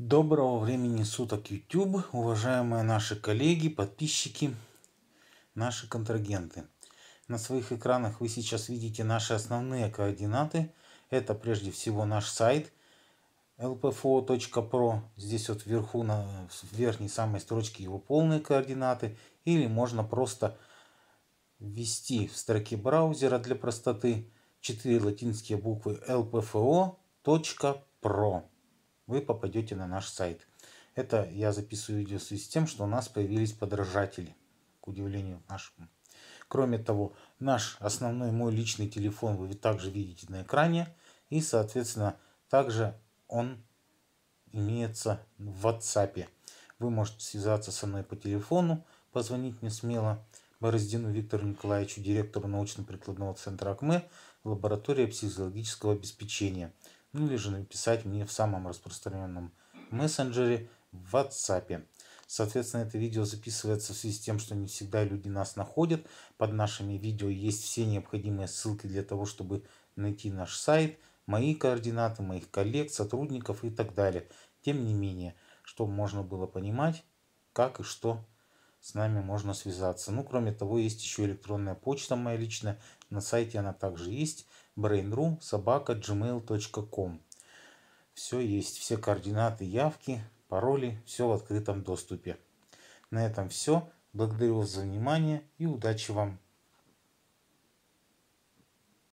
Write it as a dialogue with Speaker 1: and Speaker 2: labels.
Speaker 1: Доброго времени суток, YouTube, уважаемые наши коллеги, подписчики, наши контрагенты. На своих экранах вы сейчас видите наши основные координаты. Это прежде всего наш сайт lpfo.pro. Здесь вот вверху, на в верхней самой строчке его полные координаты. Или можно просто ввести в строке браузера для простоты 4 латинские буквы lpfo.pro вы попадете на наш сайт. Это я записываю видео в связи с тем, что у нас появились подражатели, к удивлению нашему. Кроме того, наш основной мой личный телефон вы также видите на экране. И, соответственно, также он имеется в WhatsApp. Вы можете связаться со мной по телефону, позвонить мне смело. Бороздину Виктору Николаевичу, директору научно-прикладного центра АКМЭ, лаборатория психологического обеспечения – ну или же написать мне в самом распространенном мессенджере в WhatsApp. Соответственно, это видео записывается в связи с тем, что не всегда люди нас находят. Под нашими видео есть все необходимые ссылки для того, чтобы найти наш сайт, мои координаты, моих коллег, сотрудников и так далее. Тем не менее, чтобы можно было понимать, как и что с нами можно связаться. Ну, кроме того, есть еще электронная почта моя личная. На сайте она также есть. brainru собака gmail.com Все есть, все координаты, явки, пароли, все в открытом доступе. На этом все. Благодарю вас за внимание и удачи вам!